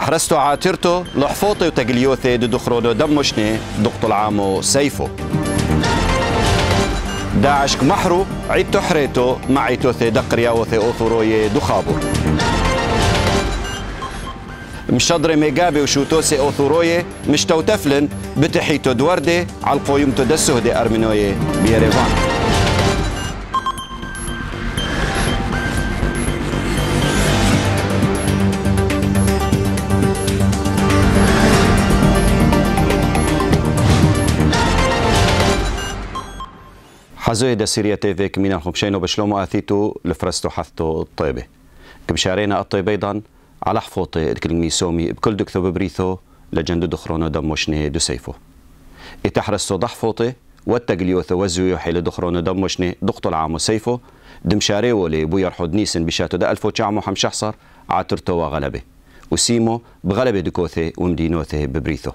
تحرستو عاترتو لحفوطي وتقليوثي دو دمشني دقتو العامو سيفو داعش كمحرو عيد تحريتو معيتو ثي دقرياو ثي أوثروي دخابو مشادري ميقابي وشوتو سي أوثروي مشتو تفلن بتحيتو دوردي على القويمتو دسهدي أرمينوي بيريفان حزوي دا سيريا تيفيك مينا خمشينو بشلومو اثيتو لفرستو حثتو الطيبه كمشارينا الطيب ايضا على حفوطي الكلمي سومي بكل دكتو ببريثو لجندو دخرونو دموشني دو سيفو اتحرستو ضحفوطي والتقليوثو وزويو حيل دخرونو دموشني دقتو العامو سيفو دمشاريو لي بو يرحد نيسن بشاتو دا الفو تشعمو حمشحصر عاترتو وغلبه وسيمو بغلبه دكوثي ومدينوثي ببريثو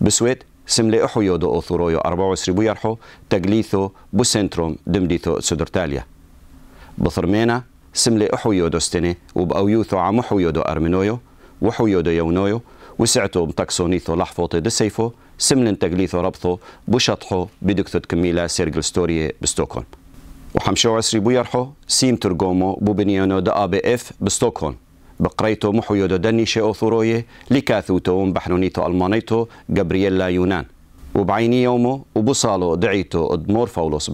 بسويت سملي احو يودو اوثورو يو 24 بو يرحو تقليثو بو سنتروم دمديثو سودرتاليا بثرمينا سملي احو يودو ستني وبأويوثو عمحو يودو ارمينويو وحو يودو يونويو وسعتو متاكسونيثو لحفوطي دسيفو سملن تقليثو ربثو شطحو بدكتو تكميلا سيرجل ستوريه بستوكون وحمشو عسري بو يرحو سيم ترقومو بو بنيانو دا ابي اف بستوكون بقريتو محو دنيشي أوثورويه توم بحنونيتو ألمانيتو جابرييلا يونان وبعيني يومو وبصالو دعيتو أدمور فولوس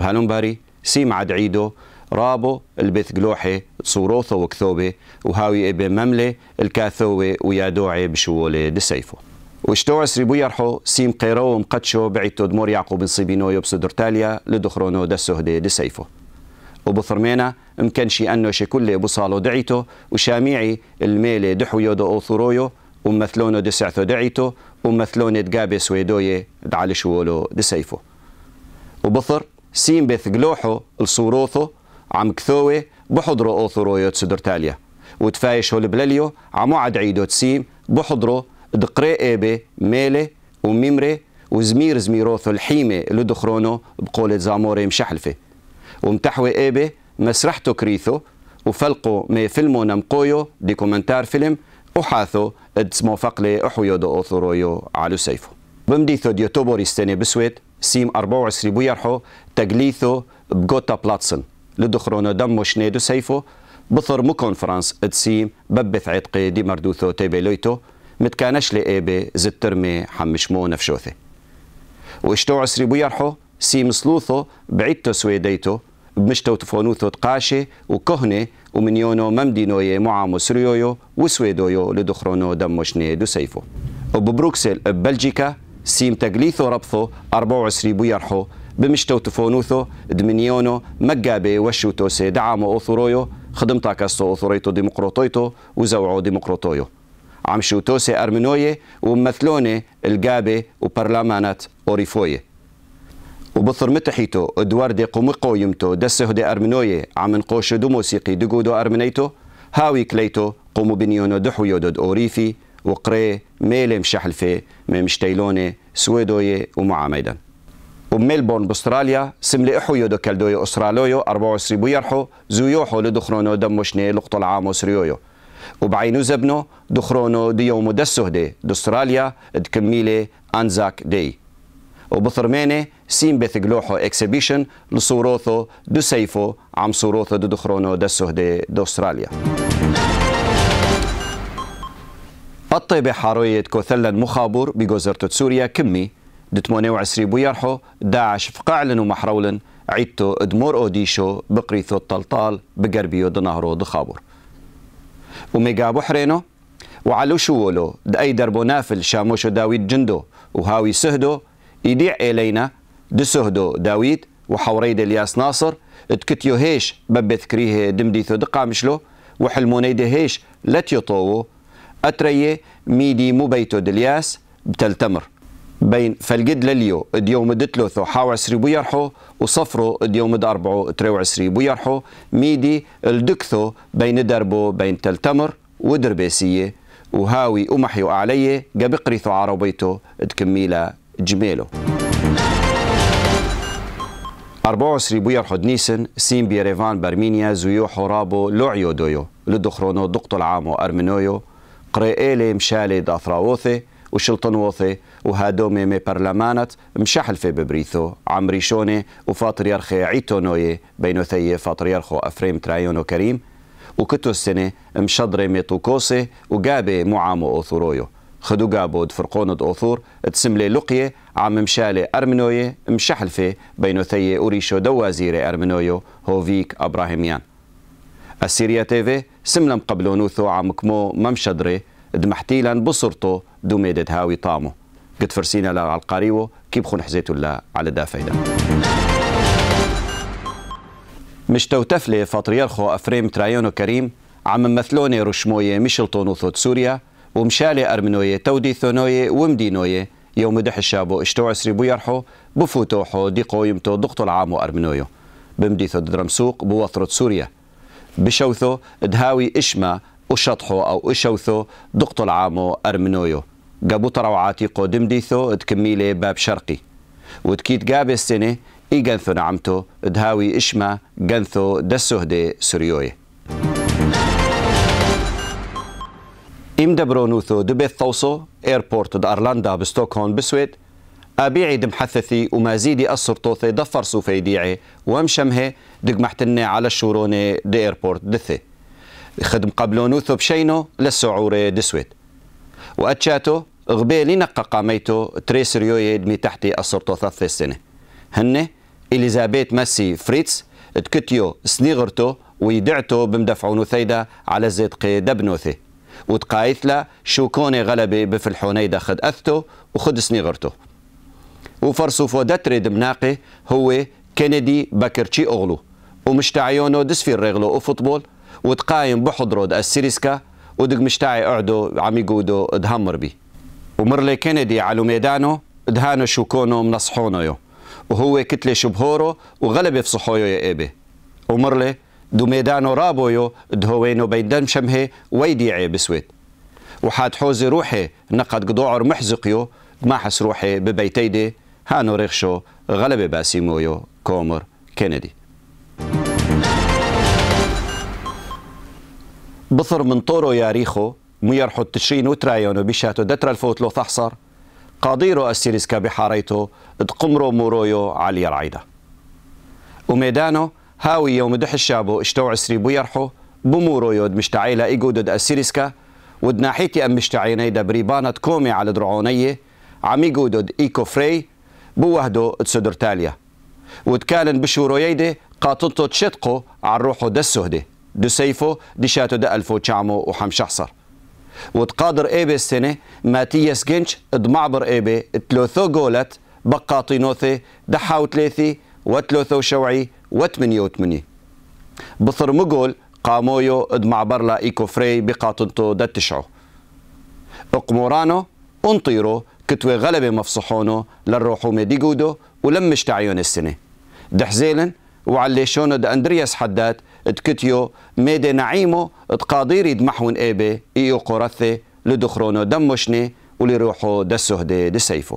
سيم عد عيدو رابو البث قلوحي صوروثو وكثوبي وهاوي إبي مملة الكاثوة ويادوعي بشوولي دسيفو وشتوع سريبو يرحو سيم قيرو ومقدشو بعيتو دمور يعقوب نصيبينو يبسو درتاليا لدخرونو دسهدي دسيفو وبثرمينا مكنشي أنه شي كله بصالو دعيتو وشاميعي الميلي دحو يودو او ثرويو ومثلونو دسعثو دعيتو ومثلوني دقابي سويدوية شوولو دسيفو وبثر سين بث قلوحو الصوروثو عم كثوي بحضرو او أوثرويو تسدرتاليا وتفايش هول بلاليو عمو عد عيدو تسيم بحضرو دقري ايبي ميلي وميمري وزمير زميروثو الحيمة لدخرونو بقولة زاموري مشحلفه ومتحوي ايبي مسرحتو كريثو وفلقو مي فيلمو نمقويو دي كومنتار فيلم وحاثو ادسمو فقلي احويو دو اوثورويو على سيفو بمديثو ديو توبوري ستاني بسويت سيم 24 بويرحو تقليثو بغوتا بلاتسن لدخرونو دمو شنيدو سيفو بثر مو كونفرانس تسيم ببث عتقي دي مردوثو تيبي لويتو متكانش لي ايبي زترمي حمشمو نفشوثي واشتو عسري بويرحو سيم سلوثو بعدتو سويديتو بمشتو تفونوثو تقاشي وكهني وكهنة ومنيونو ممدينوية معامو سريويو وسويدويو لدخرونو دموشني دو سيفو وببروكسل ببلجيكا سيم تقليثو ربثو 24 بويرحو بمشتو تفونوثو دمنيونو مقابي وشوتو سي دعامو أوثورويو خدمتا كاستو أوثوريتو ديمقراطويتو وزوعو ديمقراطويو عمشوتو سي أرمنوية ومثلوني القابي وبرلمانات أوريفوية وبصر متحيتو ادوار دي قومي قويمتو دسه دي ارمنويه عمن قوش دو موسيقي دقودو ارمنيتو هاوي كليتو قومو بنيونو دحو يودود اوريفي وقري ميلم شحلفي ممشتيلوني سويدويه ومعاميدا وميلبورن باستراليا سملي احو يودو كالدويو استرالويو 24 بيرحو زويوحو لدخرونو دموشني لقط العامو سريويو وبعينو زبنو دخرونو ديومو دسهدي دستراليا دكميلي انزاك دي وبثرمانة سين بثجلوحو اكسبيشن لصوروثو دو سيفو عم صوروثو دو دخرونو دسو هدي دو استراليا الطيبة حاروية كوثلا مخابر بجزيرة سوريا كمي دتمونيو عسري بويرحو داعش فقعلن ومحرولن عيدتو دمور اوديشو بقريثو الطلطال بقربيو دنهرو دخابر وميجا بحرينو وعلو شوولو دأي دربو نافل شاموشو داويد جندو وهاوي سهدو يديع إلينا دسهدو داويد وحوريد الياس ناصر تكتيو هيش ببث كريه دمديثو دقا مشلو وحلمونيد هيش طوو أتريه ميدي مبيتو دلياس بتلتمر بين فالقد لليو ديوم دتلوثو حاو عسري بيرحو وصفرو ديوم داربعو تريو عسري بيرحو ميدي الدكثو بين دربو بين تلتمر ودربيسية وهاوي ومحيو عليه قبقريثو عربيتو تكميلة جميله 24 بوير الحدنيسن سين بيريفان برمينيا زيو حرابو لوعيو دويو لدخرونو دقتل عامو أرمنويو قريئيلي مشالي داثراوثي وشلطن ووثي وهادومي مي برلمانت مشحل في ببريثو عمري شوني وفاطريارخي عيتو نوي بينو ثي فاطريارخو أفريم ترايونو كريم وكتو السنة مشدري مي طوكوسي وقابي معامو أوثورويو خدو قابود فرقونة أوثور تسملي لقية عم مشالي أرمنوية مشحلفة بينو ثي أوريشو دو وزير أرمنويو هوفيك أبراهيميان السيريا تيفي سملم قبلو نوثو عم كمو ممشدري دمحتيلا بصرتو دوميدت هاوي طامو قد فرسينا لا على القاريو كيف خون حزيتو لا على دافيدا مش توتفلي فاطريالخو أفريم ترايونو كريم عم مثلوني رشموية ميشلتون نوثو سوريا ومشالي أرمنوية تودي ثونوية ومدينوية يوم دح الشابو اشتو عسري بيرحو بفوتوحو دي قويمتو دقتو العامو أرمنويو بمديثو درمسوق بوثرة سوريا بشوثو دهاوي إشما وشطحو أو إشوثو دقتو العامو أرمنويو قابو تروعاتي قدم ديثو تكميلي باب شرقي وتكيت قابي السنة إيقنثو نعمتو دهاوي إشما قنثو دسهدي سوريويه إم دبرونوثو دبيت ثوصو إيربورت ارلاندا بستوكهولم بالسويد أبيعي وما زيدي ومازيدي السرطوثي دفر سوفي ديعي ومشمهي دقمحتني على الشوروني دي إيربورت دثي خدم قبلونوثو بشينو للسعوري دسويد وأتشاتو غبيلي نقا قاميتو ريوي دمي تحتي السرطوثة في السنة هن إليزابيت ماسي فريتس تكتيو سنيغرتو ويدعتو بمدفعونو ثيدا على زيدقي دبنوثي وتقايثلا شو كوني غلبي بفلحوني خد أثتو وخد سنيغرتو وفرسو فودتري دمناقي هو كندي بكرتشي أغلو ومشتعيونو دسفير رغلو وفوتبول وتقايم بحضرو السيريسكا ودق مشتاعي أعدو عم يقودو دهمر بي ومرلي كندي على ميدانو دهانو شوكونو منصحونو يو وهو كتلي شبهورو وغلبي فصحويو يا إيبي ومرلي دو ميدانو رابويو دهوينو بيدن شمهي ويديعي بسويت وحاد حوزي روحي نقد قدوعر محزقيو ما حس روحي ببيتيدي هانو ريخشو غلبة باسيمويو كومر كينيدي بثر من طورو يا ريخو ميرحو التشرين وترايونو بشاتو دتر الفوت لو تحصر قاضيرو السيريسكا بحاريتو دقمرو مورويو علي العيدة وميدانو هاوي يوم دح الشابو اشتو عسري بو يرحو بمورو يود مشتعيلا ايقودد اسيريسكا ود ناحيتي ام مشتعيني دبريبانة كومي على درعوني عم يقودد ايكو فري بو وحدو تسدر تاليا ودكالن بشورو يدي قاطنتو تشتقو عن روحو دسهدي دو سيفو دشاتو دا ألفو تشعمو وحمشحصر وتقادر ايبي السنة ماتياس جنش دمعبر ايبي تلوثو جولت بقاطينوثي دحاو تليثي وتلوثو شوعي و88 بثرمقل قامويو اد معبرلا ايكو فري بقاطنتو دا تشعو اقمورانو انطيرو كتوي غلبة مفصحونو للروحومة ديقودو ولمش تعيون السنة دحزيلن شونو دا اندرياس حدات اتكتيو ميدي نعيمو اتقاديري دمحون ايبي ايو قرثي لدخرونو دمشني ولروحو دا السهدي دا سيفو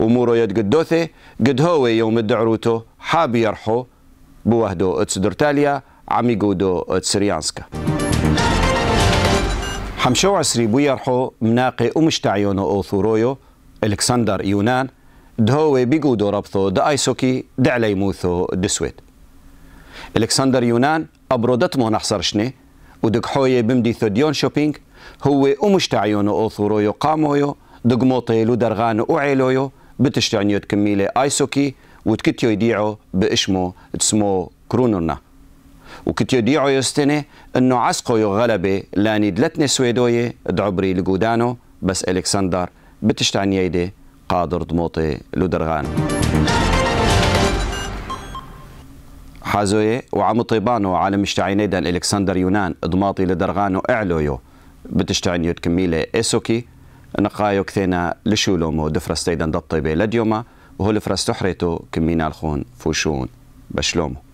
ومورو يد قدوثي قد هو يوم الدعروتو حاب يرحو بوهدو اتسدرتاليا عم يقودو اتسريانسكا حمشو عسري بويرحو مناقي ومشتعيونو اوثورويو الكسندر يونان دهوي بيقودو ربثو دا ايسوكي دا عليموثو دسويت الكسندر يونان ابرودتمو نحصر شني ودك حوية بمدي ثوديون شوبينج هو ومشتعيونو اوثورويو قامويو دقموطي لودرغانو وعيلويو بتشتعنيو تكميلي آيسوكي وتكتيو يديعو باشمو تسمو كرونونا وكتيو يديعو يستني انو عسقو يو لاني دلتني سويدوية دعبري لقودانو بس الكسندر بتشتعني يدي قادر دموطي لودرغان حازوي وعم طيبانو على دان الكسندر يونان دموطي لدرغانو اعلويو بتشتعين تكميلي ايسوكي نقايو كثينا لشولومو دفرستيدن دطيبي لديوما وهو الفرستحريتو كمينا الخون فوشون بشلومو